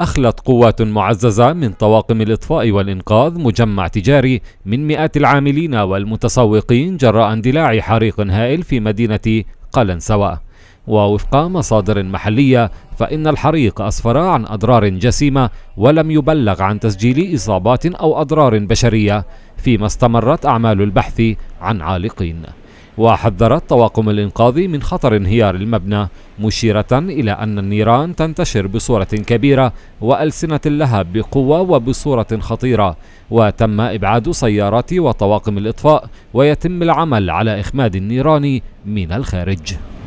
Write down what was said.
أخلت قوات معززة من طواقم الإطفاء والإنقاذ مجمع تجاري من مئات العاملين والمتسوقين جراء اندلاع حريق هائل في مدينة قلنسوة ووفق مصادر محلية فإن الحريق أسفر عن أضرار جسيمة ولم يبلغ عن تسجيل إصابات أو أضرار بشرية فيما استمرت أعمال البحث عن عالقين وحذرت طواقم الإنقاذ من خطر انهيار المبنى مشيرة إلى أن النيران تنتشر بصورة كبيرة وألسنة اللهب بقوة وبصورة خطيرة وتم إبعاد سيارات وطواقم الإطفاء ويتم العمل على إخماد النيران من الخارج